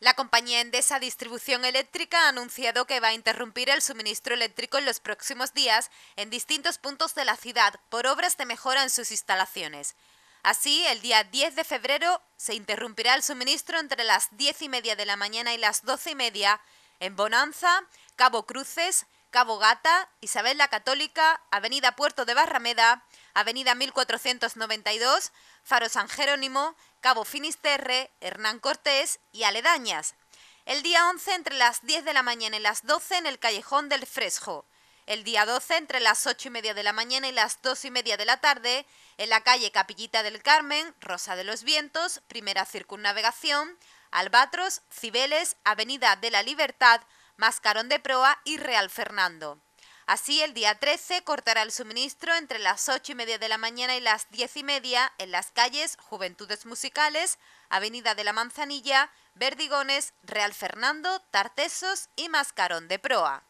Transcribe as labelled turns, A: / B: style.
A: La compañía Endesa Distribución Eléctrica ha anunciado que va a interrumpir el suministro eléctrico en los próximos días en distintos puntos de la ciudad por obras de mejora en sus instalaciones. Así, el día 10 de febrero se interrumpirá el suministro entre las 10 y media de la mañana y las 12 y media en Bonanza, Cabo Cruces, Cabo Gata, Isabel la Católica, Avenida Puerto de Barrameda, Avenida 1492, Faro San Jerónimo, Cabo Finisterre, Hernán Cortés y Aledañas. El día 11 entre las 10 de la mañana y las 12 en el Callejón del Fresco. El día 12 entre las 8 y media de la mañana y las 2 y media de la tarde en la calle Capillita del Carmen, Rosa de los Vientos, Primera Circunnavegación, Albatros, Cibeles, Avenida de la Libertad, Mascarón de Proa y Real Fernando. Así, el día 13 cortará el suministro entre las 8 y media de la mañana y las 10 y media en las calles Juventudes Musicales, Avenida de la Manzanilla, Verdigones, Real Fernando, Tartesos y Mascarón de Proa.